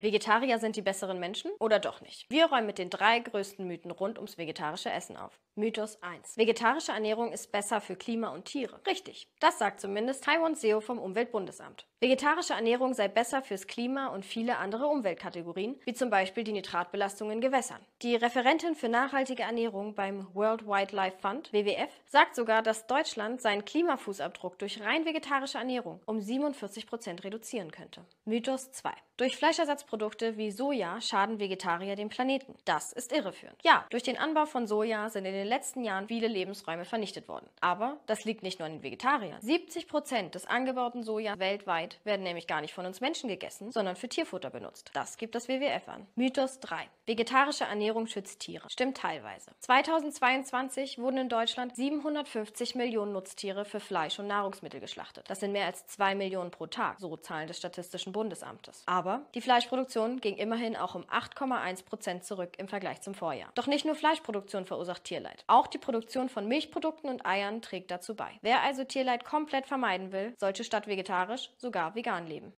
Vegetarier sind die besseren Menschen oder doch nicht? Wir räumen mit den drei größten Mythen rund ums vegetarische Essen auf. Mythos 1. Vegetarische Ernährung ist besser für Klima und Tiere. Richtig. Das sagt zumindest Taiwan SEO vom Umweltbundesamt. Vegetarische Ernährung sei besser fürs Klima und viele andere Umweltkategorien, wie zum Beispiel die Nitratbelastung in Gewässern. Die Referentin für nachhaltige Ernährung beim World Wildlife Fund, WWF, sagt sogar, dass Deutschland seinen Klimafußabdruck durch rein vegetarische Ernährung um 47 Prozent reduzieren könnte. Mythos 2. Durch Fleischersatz Ersatzprodukte wie Soja schaden Vegetarier dem Planeten. Das ist irreführend. Ja, durch den Anbau von Soja sind in den letzten Jahren viele Lebensräume vernichtet worden. Aber das liegt nicht nur an den Vegetariern. 70 Prozent des angebauten Soja weltweit werden nämlich gar nicht von uns Menschen gegessen, sondern für Tierfutter benutzt. Das gibt das WWF an. Mythos 3. Vegetarische Ernährung schützt Tiere. Stimmt teilweise. 2022 wurden in Deutschland 750 Millionen Nutztiere für Fleisch und Nahrungsmittel geschlachtet. Das sind mehr als 2 Millionen pro Tag, so Zahlen des Statistischen Bundesamtes. Aber die Fleischprodukte Fleischproduktion ging immerhin auch um 8,1 Prozent zurück im Vergleich zum Vorjahr. Doch nicht nur Fleischproduktion verursacht Tierleid. Auch die Produktion von Milchprodukten und Eiern trägt dazu bei. Wer also Tierleid komplett vermeiden will, sollte statt vegetarisch sogar vegan leben.